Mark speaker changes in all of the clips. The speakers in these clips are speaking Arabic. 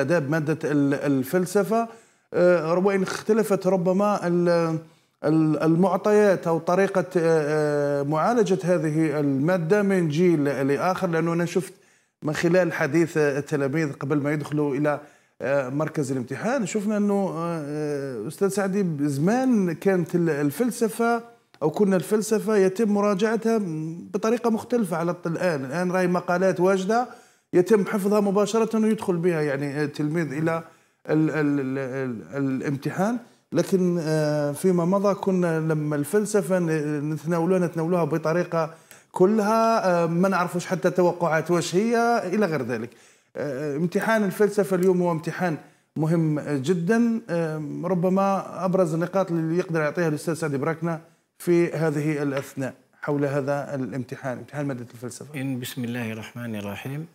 Speaker 1: آداب مادة الفلسفة آه، وإن اختلفت ربما المعطيات أو طريقة آه، آه، معالجة هذه المادة من جيل لآخر لأنه أنا شفت من خلال حديث التلاميذ قبل ما يدخلوا إلى مركز الامتحان شفنا أنه أستاذ سعدي زمان كانت الفلسفة أو كنا الفلسفة يتم مراجعتها بطريقة مختلفة على الآن الآن راي مقالات واجدة يتم حفظها مباشرة ويدخل بها يعني تلميذ إلى ال ال الـ الـ الامتحان لكن آه، فيما مضى كنا لما الفلسفة نتناولوها نتناولوها بطريقة كلها آه، ما نعرفوش حتى توقعات واش هي إلى غير ذلك آه، امتحان الفلسفة اليوم هو امتحان مهم جدا ربما أبرز النقاط اللي يقدر يعطيها الأستاذ سعد براكنا في هذه الأثناء حول هذا الامتحان امتحان مادة الفلسفة إن بسم الله الرحمن الرحيم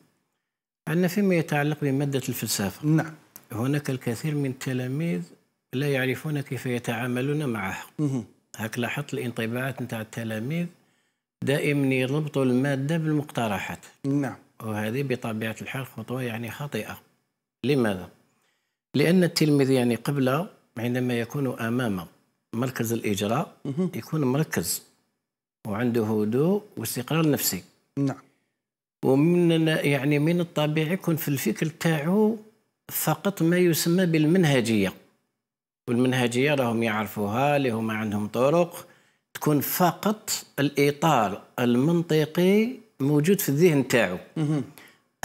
Speaker 2: عندنا فيما يتعلق بمادة الفلسفة نعم هناك الكثير من التلاميذ لا يعرفون كيف يتعاملون معها هاك لاحظت الانطباعات نتاع التلاميذ دائما يربطوا المادة بالمقترحات نعم وهذه بطبيعة الحال خطوة يعني خاطئة لماذا؟ لأن التلميذ يعني قبل عندما يكون أمام مركز الإجراء يكون مركز وعنده هدوء واستقرار نفسي نعم ومن يعني من الطبيعي يكون في الفكر تاعو فقط ما يسمى بالمنهجيه والمنهجيه راهم يعرفوها اللي هما عندهم طرق تكون فقط الاطار المنطقي موجود في الذهن تاعو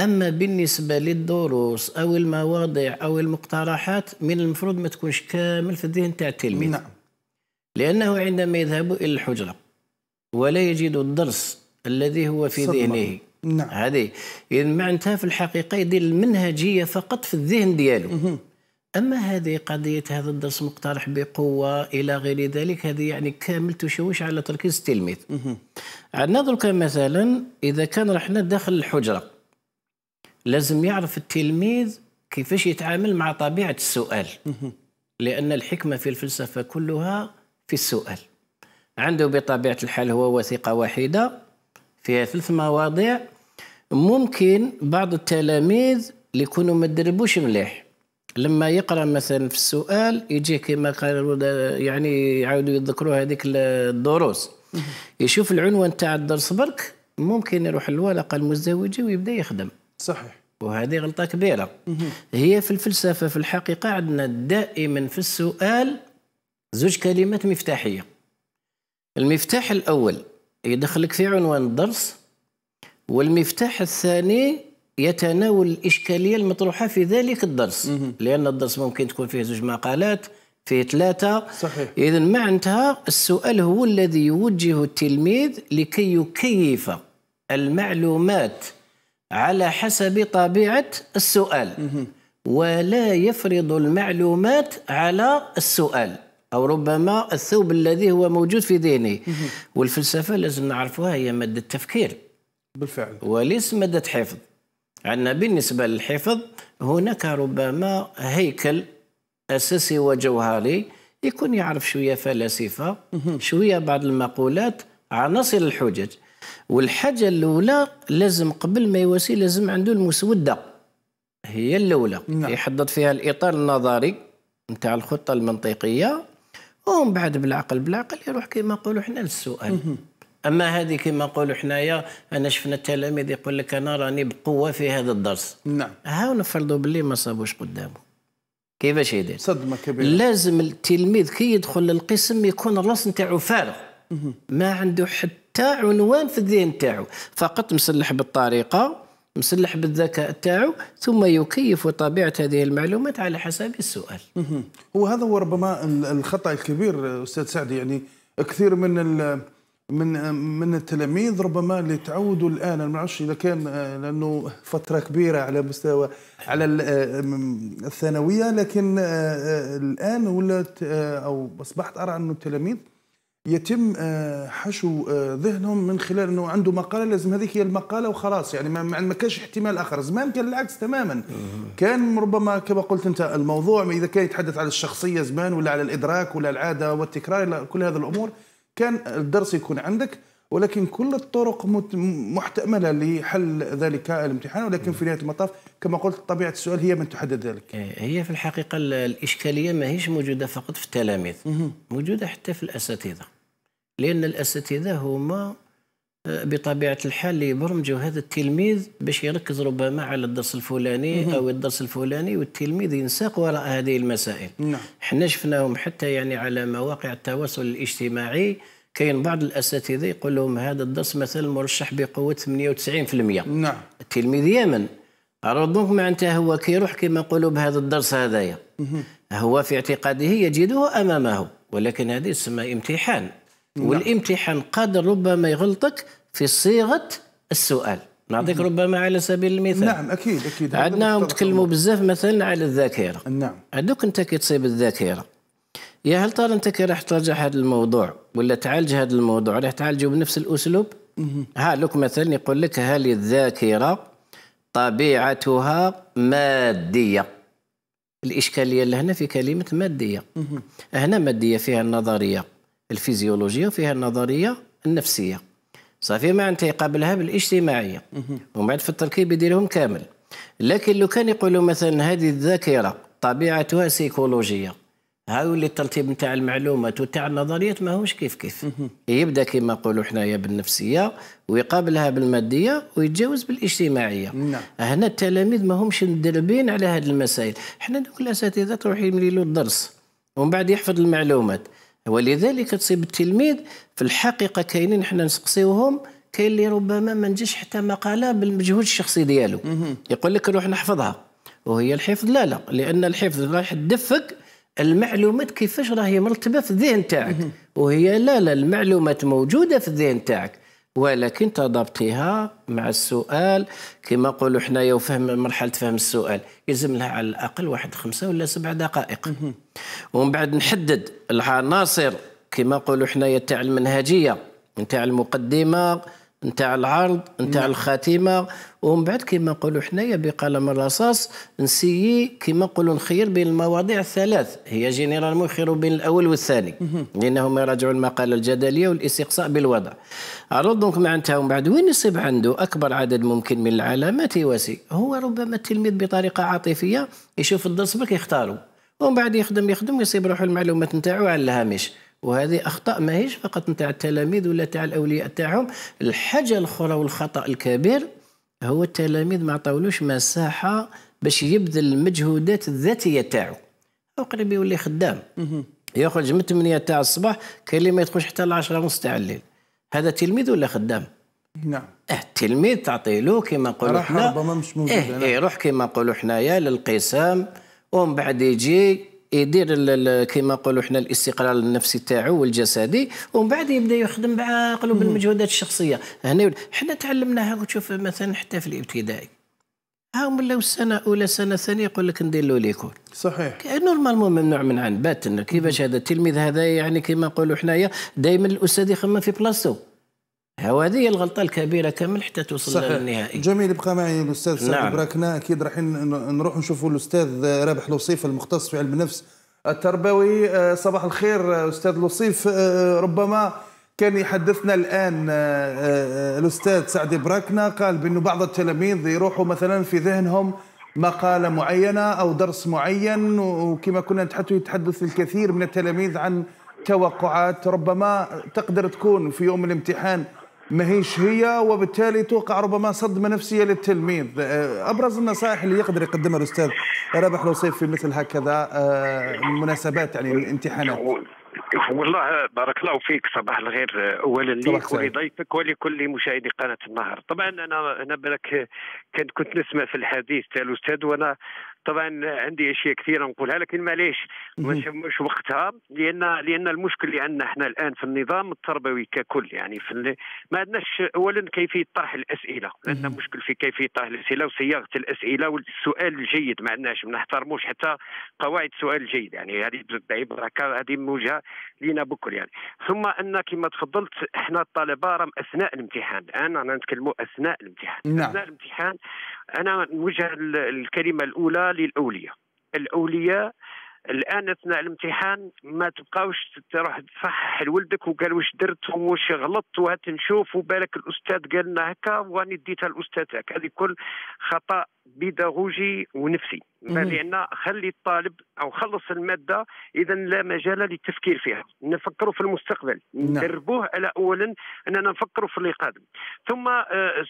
Speaker 2: اما بالنسبه للدروس او المواضيع او المقترحات من المفروض ما تكونش كامل في الذهن تاع التلميذ نعم. لانه عندما يذهب الى الحجره ولا يجد الدرس الذي هو في صدمة. ذهنه نعم هذه يعني معناتها في الحقيقه يدير المنهجيه فقط في الذهن ديالو اما هذه قضيه هذا الدرس مقترح بقوه الى غير ذلك هذه يعني كامل تشوش على تركيز التلميذ عندنا دركا مثلا اذا كان رحنا داخل الحجره لازم يعرف التلميذ كيفاش يتعامل مع طبيعه السؤال لان الحكمه في الفلسفه كلها في السؤال عنده بطبيعه الحال هو وثيقه واحده فيها ثلاث مواضيع ممكن بعض التلاميذ اللي يكونوا ما تدربوش مليح لما يقرا مثلا في السؤال يجيه كما قالوا يعني يعاودوا يذكروا هذيك الدروس يشوف العنوان تاع الدرس برك ممكن يروح للورقه المزدوجه ويبدا يخدم صحيح وهذه غلطه كبيره هي في الفلسفه في الحقيقه عندنا دائما في السؤال زوج كلمات مفتاحيه المفتاح الاول يدخلك في عنوان الدرس والمفتاح الثاني يتناول الإشكالية المطروحة في ذلك الدرس مه. لأن الدرس ممكن تكون فيه زوج مقالات فيه ثلاثة صحيح إذا معناتها السؤال هو الذي يوجه التلميذ لكي يكيف المعلومات على حسب طبيعة السؤال مه. ولا يفرض المعلومات على السؤال أو ربما الثوب الذي هو موجود في ذهنه والفلسفة لازم نعرفها هي مادة تفكير بالفعل وليس مادة حفظ عندنا بالنسبة للحفظ هناك ربما هيكل أساسي وجوهري يكون يعرف شوية فلاسفة شوية بعض المقولات عناصر الحجج والحاجة الأولى لازم قبل ما يواسي لازم عنده المسودة هي الأولى نعم. يحدد فيها الإطار النظري نتاع الخطة المنطقية ومن بعد بالعقل بالعقل يروح كما نقولوا حنا للسؤال اما هذه كما نقولوا حنايا انا شفنا التلاميذ يقول لك انا راني بقوه في هذا الدرس نعم هاو نفرضوا باللي ما صابوش قدامه كيفاش يدير صدمه كبيره لازم التلميذ كي يدخل للقسم يكون الراس نتاعو فارغ ما عنده حتى عنوان في الذهن نتاعو فقط مسلح بالطريقه مسلح بالذكاء تاعو ثم يكيف طبيعة هذه المعلومات على
Speaker 1: حسب السؤال هو هذا هو ربما الخطأ الكبير أستاذ سعد يعني كثير من من من التلاميذ ربما اللي تعودوا الان انا ما اذا كان آه، لانه فتره كبيره على مستوى على آه، الثانويه لكن آه، الان ولات او اصبحت ارى انه التلاميذ يتم آه، حشو آه، ذهنهم من خلال انه عنده مقاله لازم هذيك هي المقاله وخلاص يعني ما, ما كانش احتمال اخر زمان كان العكس تماما كان ربما كما قلت انت الموضوع اذا كان يتحدث على الشخصيه زمان ولا على الادراك ولا العاده والتكرار كل هذه الامور كان الدرس يكون عندك ولكن كل الطرق محتملة لحل ذلك الامتحان ولكن في نهاية المطاف كما قلت طبيعة السؤال هي من تحدد ذلك
Speaker 2: إيه، هي في الحقيقة الإشكالية ماهيش موجودة فقط في التلاميذ موجودة حتى في الأساتذة لأن الأساتذة هما آه، بطبيعة الحال اللي يبرمجوا هذا التلميذ باش يركز ربما على الدرس الفلاني أو الدرس الفلاني والتلميذ ينساق وراء هذه المسائل نعم. حنا شفناهم حتى يعني على مواقع التواصل الاجتماعي كاين بعض الاساتذه يقول لهم هذا الدرس مثلا مرشح بقوه 98% نعم التلميذ يمن الو دونك معناتها هو كي كيما كما نقولوا بهذا الدرس هذايا هو في اعتقاده يجده امامه ولكن هذه تسمى امتحان نعم. والامتحان قد ربما يغلطك في صيغه السؤال نعطيك ربما على سبيل المثال نعم
Speaker 1: اكيد اكيد
Speaker 2: عندنا نتكلموا بزاف مثلا على الذاكره نعم عندك انت كي تصيب الذاكره يا هل ترى انت كي راح ترجع هذا الموضوع ولا تعالج هذا الموضوع راح تعالجه بنفس الاسلوب ها لك مثلا يقول لك هل الذاكره طبيعتها ماديه الاشكاليه اللي هنا في كلمه ماديه هنا ماديه فيها النظريه الفيزيولوجيه وفيها النظريه النفسيه صافي ما انت يقابلها بالاجتماعيه ومن بعد في التركيب يديرهم كامل لكن لو كان يقولوا مثلا هذه الذاكره طبيعتها سيكولوجيه اللي الترتيب نتاع المعلومات وتاع النظريات ماهوش كيف كيف يبدا كما نقولوا حنايا بالنفسيه ويقابلها بالماديه ويتجاوز بالاجتماعيه نعم. هنا التلاميذ ماهمش مدربين على هذه المسائل حنا دوك الاساتذه تروح يملي له الدرس ومن بعد يحفظ المعلومات ولذلك تصيب التلميذ في الحقيقه كاينين حنا نسقسيوهم كاين اللي ربما ما نجيش حتى مقاله بالمجهود الشخصي ديالو يقول لك روح نحفظها وهي الحفظ لا لا لان الحفظ رايح تدفك المعلومات كيفاش راهي مرتبه في الذهن تاعك وهي لا لا المعلومات موجوده في الذهن تاعك ولكن تضبطها مع السؤال كما نقولوا حنايا وفهم مرحله فهم السؤال يلزم لها على الاقل واحد خمسه ولا سبع دقائق ومن بعد نحدد العناصر كما نقولوا حنايا تاع المنهجيه نتاع المقدمه نتاع العرض نتاع نعم. الخاتمه ومن بعد كما نقولوا حنايا بقلم الرصاص نسيي كما نقولوا نخير بين المواضيع الثلاث هي جينيرالمون يخيروا بين الاول والثاني لانهم يراجعوا المقاله الجدليه والاستقصاء بالوضع عرض دونك معناتها ومن بعد وين يصيب عنده اكبر عدد ممكن من العلامات يواسي هو ربما التلميذ بطريقه عاطفيه يشوف الدرس برك يختاره ومن بعد يخدم يخدم ويصيب روحه المعلومات نتاعو على الهامش وهذه اخطاء ماهيش فقط نتاع التلاميذ ولا تاع الاولياء تاعهم الحاجه الاخرى والخطا الكبير هو التلاميذ ما عطاولوش مساحه باش يبذل المجهودات الذاتيه تاعو او قريب يولي خدام يخرج من 8 تاع الصباح كاين ما يدخلش حتى ل 10 ونص تاع الليل هذا تلميذ ولا خدام نعم اه التلميذ تعطيلو كيما نقولوا حنا ربما
Speaker 1: مش موجود اه
Speaker 2: إيه روح كما نقولوا حنايا للقسام ومن بعد يجي يدير كما نقولوا حنا الاستقرار النفسي تاعو والجسدي ومن بعد يبدا يخدم بعقله بالمجهودات الشخصيه هنا حنا تعلمناها تشوف مثلا حتى في الابتدائي ها ولاو السنه اولى سنه ثانيه يقول لك ندير له ليكول صحيح نورمالمون ممنوع من عند باتن كيفاش هذا التلميذ هذا يعني كما نقولوا حنايا دائما الاستاذ يخمم في بلاصتو هذه الغلطه الكبيره كامل حتى توصل صحيح. للنهائي
Speaker 1: جميل يبقى معي الاستاذ سعد نعم. اكيد راح نروح نشوفوا الاستاذ رابح لوصيف المختص في علم النفس التربوي آه، صباح الخير آه، استاذ لوصيف آه، ربما كان يحدثنا الان الاستاذ سعد بركنا قال بانه بعض التلاميذ يروحوا مثلا في ذهنهم مقاله معينه او درس معين وكما كنا نتحدث يتحدث الكثير من التلاميذ عن توقعات ربما تقدر تكون في يوم الامتحان ما هيش هي وبالتالي توقع ربما صدمة نفسية للتلميذ آه، أبرز النصائح اللي يقدر يقدمها الأستاذ رابح لوصيف في مثل هكذا آه، مناسبات يعني الامتحانات
Speaker 3: والله بارك الله فيك صباح الخير آه، اولا ليك ولضيفك ولكل مشاهدي قناه النهر طبعا انا انا بالك كنت نسمع في الحديث تاع الاستاذ وانا طبعا عندي اشياء كثيره نقولها لكن معليش مش, مش وقتها لان لان المشكل اللي عندنا احنا الان في النظام التربوي ككل يعني في ما عندناش اولا كيفيه طرح الاسئله عندنا مشكل في كيفيه طرح الاسئله وصياغه الاسئله والسؤال الجيد ما عندناش ما نحترموش حتى قواعد السؤال الجيد يعني هذه هذه موجهه لينا بكل يعني ثم ان كما تفضلت احنا الطلبه راهم اثناء الامتحان الان رانا نتكلموا اثناء الامتحان نعم. اثناء الامتحان انا نوجه الكلمه الاولى للاولياء الاولياء الان اثناء الامتحان ما تبقاوش تروح تصحح لولدك وقال واش درت واش غلطت وهات نشوف وبالك الاستاذ قال لنا هكا واني ديتها الاستاذ هكا هذه كل خطا بيداغوجي ونفسي لان خلي الطالب او خلص الماده اذا لا مجال للتفكير فيها نفكروا في المستقبل ندربوه نعم. على اولا اننا نفكروا في اللي قادم ثم آه،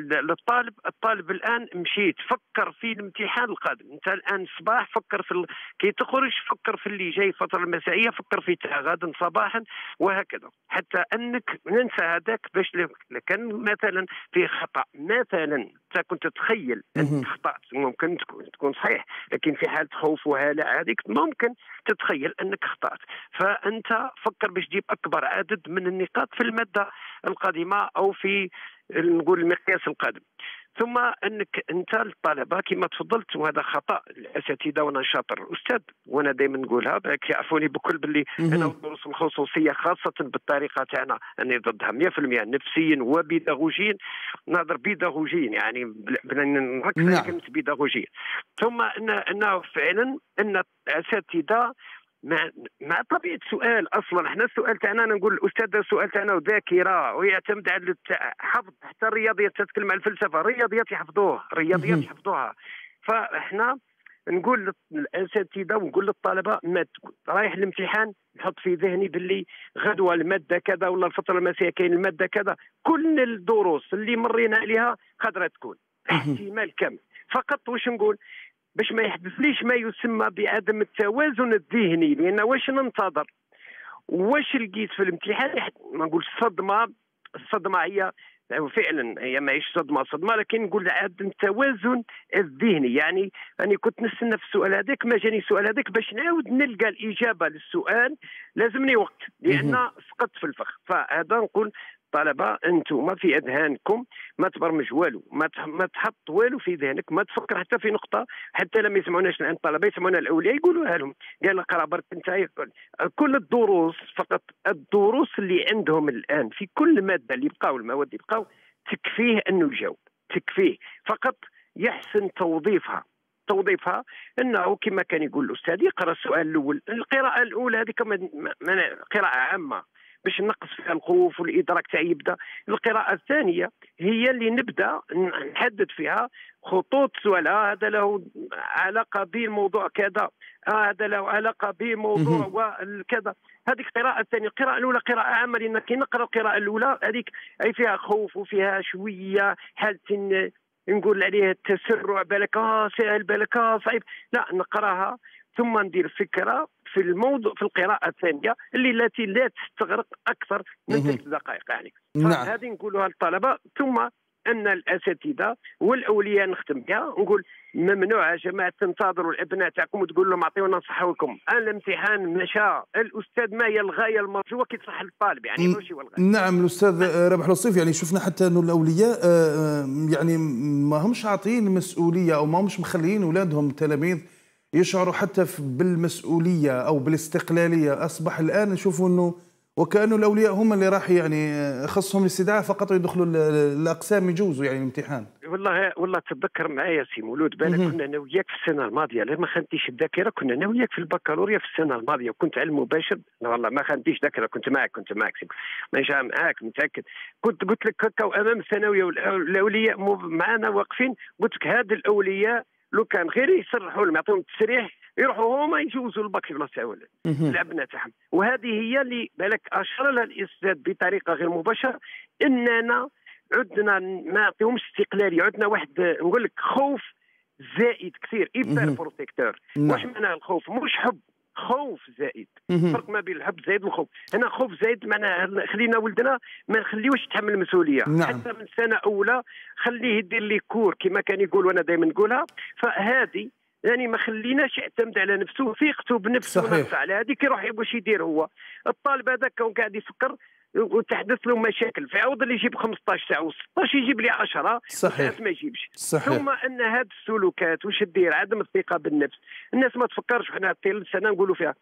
Speaker 3: للطالب الطالب الان مشيت فكر في الامتحان القادم انت الان الصباح فكر في ال... كي تخرج فكر في اللي جاي الفتره المسائيه فكر في غدا صباحا وهكذا حتى انك ننسى هذاك باش لو كان مثلا في خطا مثلا حتى كنت تتخيل انك اخطات ممكن تكون صحيح لكن في حاله خوف وهلع هذيك ممكن تتخيل انك اخطات فانت فكر باش تجيب اكبر عدد من النقاط في الماده القادمه او في نقول المقياس القادم ثم انك انت الطلبه كما تفضلت وهذا خطا الاساتذه وانا شاطر استاذ وانا دائما نقولها بالك يعرفوني بكل باللي انا الدروس الخصوصيه خاصه بالطريقه تاعنا اني ضدها 100% نفسيا وبيداغوجيا ناظر بيداغوجيا يعني نركز على نعم. كلمه بيداغوجيا ثم انه فعلا ان الاساتذه مع مع طبيعه السؤال اصلا احنا السؤال تاعنا انا نقول الاستاذ السؤال تاعنا وذاكره ويعتمد على حفظ حتى الرياضيات تتكلم على الفلسفه الرياضيات يحفظوه الرياضيات يحفظوها فاحنا نقول للاساتذه ونقول للطلبه ما رايح الامتحان نحط في ذهني باللي غدوه الماده كذا ولا الفتره المسائيه كاين الماده كذا كل الدروس اللي مرينا عليها قادره تكون احتمال كامل فقط واش نقول باش ما يحدثليش ما يسمى بعدم التوازن الذهني لان واش ننتظر واش لقيت في الامتحان ما نقولش صدمه الصدمه هي فعلا هي ماهيش صدمه صدمه لكن نقول عدم التوازن الذهني يعني اني كنت نستنى في السؤال هذاك ما جاني السؤال هذاك باش نعاود نلقى الاجابه للسؤال لازمني وقت لان سقطت في الفخ فهذا نقول الطلبه انتم في اذهانكم ما تبرمج والو ما ما تحط والو في ذهنك ما تفكر حتى في نقطه حتى لما يسمعوناش عند الطلبه يسمعونا الاولياء يقولوها لهم قال قرا برك انت كل الدروس فقط الدروس اللي عندهم الان في كل ماده اللي بقاو المواد اللي بقاو تكفيه انه يجاوب تكفيه فقط يحسن توظيفها توظيفها انه كما كان يقول الاستاذ يقرا السؤال الاول القراءه الاولى هذه كما قراءه عامه باش نقص فيها الخوف والادراك تاعي يبدا القراءه الثانيه هي اللي نبدا نحدد فيها خطوط سؤال آه، هذا له علاقه بموضوع كذا آه، هذا له علاقه بموضوع وكذا هذيك القراءة الثانية، القراءة الأولى قراءة عامة لأن كي نقرا القراءة الأولى هذيك أي فيها خوف وفيها شوية حالة نقول عليها التسرع بالك اه سهل بالك اه صعيب لا نقراها ثم ندير فكرة في الموضوع في القراءه الثانيه اللي التي لا تستغرق اكثر من ثلاث دقائق يعني نعم. هذه نقولها للطلبه ثم ان الاساتذه والاولياء نختم بها نقول ممنوع يا جماعه تنتظروا الابناء تاعكم وتقول لهم اعطيونا نصحوكم الامتحان مشى الاستاذ ما هي الغايه المرجوه كي تصح
Speaker 1: للطالب يعني ماشي هو الغايه نعم الاستاذ ربح لطيف يعني شفنا حتى انه الاولياء آه، آه، يعني ما همش عاطين مسؤوليه او ما همش مخليين اولادهم تلاميذ يشعروا حتى بالمسؤوليه او بالاستقلاليه اصبح الان نشوفوا انه وكانه الاولياء هم اللي راح يعني خصهم الاستدعاء فقط يدخلوا الاقسام يجوزوا يعني الامتحان
Speaker 3: والله والله تذكر معايا سي مولود بالك كنا انا وياك في السنه الماضيه لا ما خانتيش الذاكره كنا انا وياك في البكالوريا في السنه الماضيه وكنت علم مباشر لا والله ما خانتيش ذاكره كنت معك كنت معك ماشي معك متاكد كنت قلت لك هكا وامام الثانويه والاولياء معنا واقفين قلت لك هاد الاولياء لو كان غير يسرحوا لهم يعطيهم التسريح يروحوا هما يجوزوا الباك في بلاصه اولاد الابناء تاعهم وهذه هي اللي بالك اشار لها الاستاذ بطريقه غير مباشره اننا عندنا ما نعطيهمش استقلاليه عندنا واحد نقول لك خوف زائد كثير ايبر بروتيكتور نعم. واش معناها الخوف مش حب خوف زائد الفرق ما بين الحب زائد والخوف هنا خوف زائد معنا خلينا ولدنا ما نخليوش يتحمل المسؤوليه نعم. حتى من سنه اولى خليه يدير لي كور كما كان يقول وانا دائما نقولها فهذه يعني ما خليناش يعتمد على نفسه ثقته بنفسه صحيح. على هذيك يروح باش يدير هو الطالب هذا كون قاعد يفكر وتحدث له مشاكل فيعود اللي يجيب 15 ساعه و16 يجيب لي 10 صحيح ما يجيبش صحيح. ثم ان هذه السلوكات واش دير عدم الثقه بالنفس الناس ما تفكرش وحنا سنه نقولوا فيها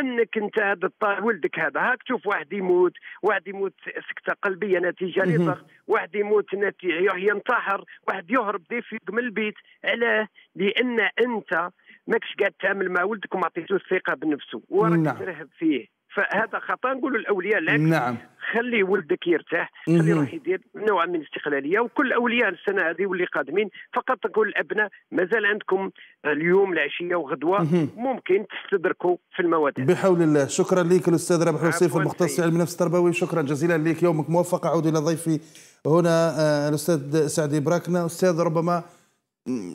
Speaker 3: انك انت هذا الطالب ولدك هذا هاك تشوف واحد يموت واحد يموت سكته قلبيه نتيجه لضغط واحد يموت نتيجه ينتحر واحد يهرب ديفيك من البيت علاه لان انت ماكش قاعد تعمل مع ولدك وما عطيتوش الثقه بنفسه وراك نعم. ترهب فيه فهذا خطا نقولوا الاولياء لك نعم خلي ولدك يرتاح خلي روح يدير نوع من الاستقلاليه وكل اولياء السنه هذه واللي قادمين فقط نقول الابناء مازال عندكم اليوم العشيه
Speaker 1: وغدوه ممكن تستدركوا في المواد بحول الله شكرا لك الاستاذ رابح وصيف المختص في علم النفس التربوي شكرا جزيلا لك يومك موفق اعود الى ضيفي هنا آه، الاستاذ سعدي براكنا استاذ ربما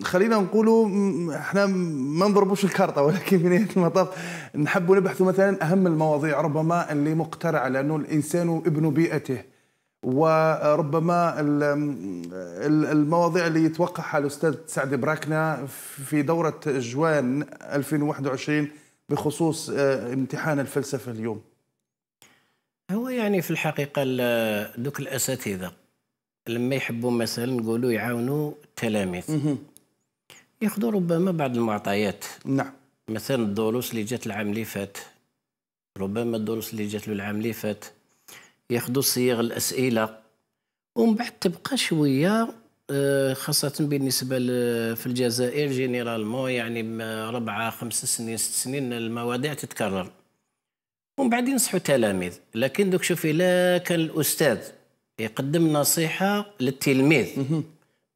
Speaker 1: خلينا نقولوا احنا ما نضربوش الكارطه ولكن في نهايه المطاف نحب نبحث مثلا اهم المواضيع ربما اللي مقترعه لانه الانسان ابن بيئته وربما المواضيع اللي يتوقعها الاستاذ سعد براكنا في دوره جوان 2021 بخصوص آه، امتحان الفلسفه اليوم
Speaker 2: هو يعني في الحقيقه دوك الاساتذه لما يحبوا مثلا نقولوا يعاونوا التلاميذ ياخذوا ربما بعض المعطيات نعم مثلا الدروس اللي جات العام اللي فات ربما الدروس اللي جات له العام اللي فات ياخذوا صيغ الاسئله ومن بعد تبقى شويه آه، خاصة بالنسبة في الجزائر جينيرالمون يعني ربعة خمس سنين ست سنين المواضيع تتكرر ومن بعد ينصحوا التلاميذ لكن دوك شوفي لا كان الأستاذ يقدم نصيحة للتلميذ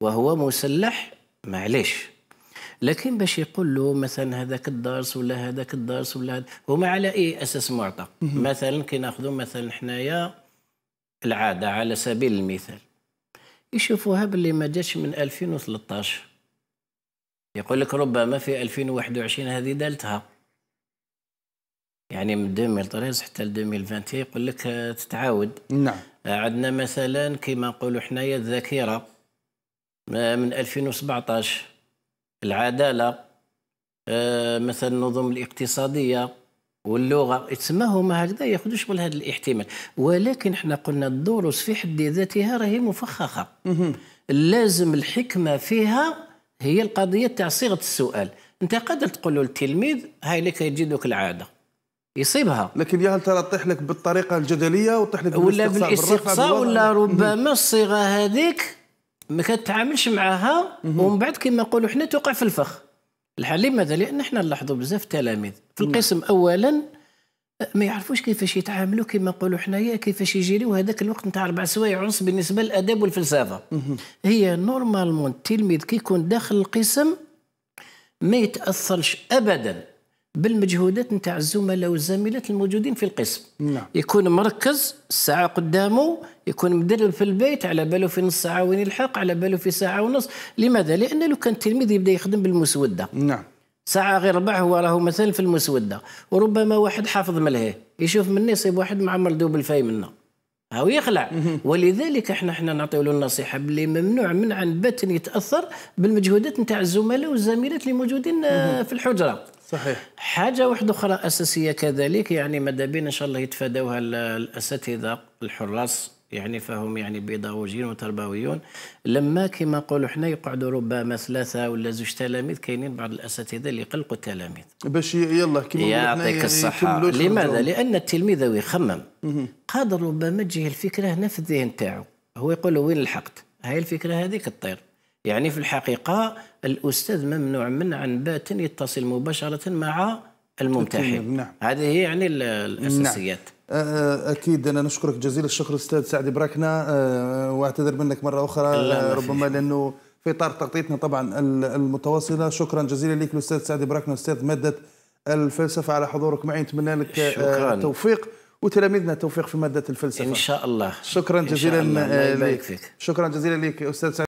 Speaker 2: وهو مسلح معليش لكن باش يقول له مثلا هذاك الدرس ولا هذاك الدرس ولا هذا هما على اي اساس معطى مثلا كي ناخذوا مثلا حنايا العاده على سبيل المثال يشوفوها باللي ما جاتش من 2013 يقول لك ربما في 2021 هذه دالتها يعني من 2013 حتى 2020 يقول لك تتعاود نعم عندنا مثلا كما نقولوا حنايا الذاكره من 2017 العداله آه، مثلا النظم الاقتصاديه واللغه تسمى هما هكذا ياخذوش هذا الاحتمال ولكن احنا قلنا الدروس في حد ذاتها راهي مفخخه لازم الحكمه فيها هي القضيه تاع صيغه السؤال انت قادر تقول
Speaker 1: للتلميذ هاي لك يجدك العاده يصيبها لكن يا هل ترى تطيح لك بالطريقه الجدليه وتطيح لك ولا بالاستقصاء ولا ربما
Speaker 2: الصيغه هذيك ما كتعاملش معها ومن بعد كما نقولوا حنا توقع في الفخ الحال لماذا؟ لان احنا نلاحظوا بزاف التلاميذ في نعم. القسم اولا ما يعرفوش كيفاش يتعاملوا كما نقولوا حنايا كيفاش يجريوا هذاك الوقت نتاع اربع سوايع ونص بالنسبه للاداب والفلسفه هي نورمالمون التلميذ كيكون داخل القسم ما يتاثرش ابدا بالمجهودات نتاع الزملاء والزميلات الموجودين في القسم نعم. يكون مركز الساعه قدامه يكون مدرب في البيت على باله في نص ساعه وين يلحق على باله في ساعه ونص لماذا لان لو كان التلميذ يبدا يخدم بالمسوده نعم ساعة غير ربع هو راهو مثلا في المسودة وربما واحد حافظ ملهيه يشوف مني يصيب واحد معمر دوب الفاي منه هاو يخلع ولذلك احنا احنا نعطيو له النصيحه باللي ممنوع من عن بتن يتاثر بالمجهودات نتاع الزملاء والزميلات اللي موجودين آه، في الحجره صحيح حاجه واحده اخرى اساسيه كذلك يعني ماذا بينا ان شاء الله يتفادوها الاساتذه الحراس يعني فهم يعني بيداغوجيين وتربويون لما كما نقولوا حنا يقعدوا ربما ثلاثه ولا زوج تلاميذ كاينين بعض الاساتذه اللي يقلقوا التلاميذ باش يلا كما يعطيك الصحه لماذا؟ لان التلميذ يخمم قادر ربما تجيه الفكره هنا في الذهن تاعو هو يقول وين لحقت هاي الفكره هذيك تطير يعني في الحقيقة الأستاذ ممنوع من عن بات يتصل مباشرة مع
Speaker 1: الممتحن نعم. هذه هي
Speaker 2: يعني الأساسيات
Speaker 1: نعم. أه، أه، اكيد انا نشكرك جزيل الشكر استاذ سعد براكنا أه، واعتذر منك مره اخرى ربما لانه في اطار تغطيتنا طبعا المتواصله شكرا جزيلا لك الاستاذ سعد براكنا استاذ ماده الفلسفه على حضورك معي نتمنى لك التوفيق وتلاميذنا التوفيق في ماده الفلسفه ان شاء الله شكرا جزيلا لك شكرا جزيلا لك استاذ سعد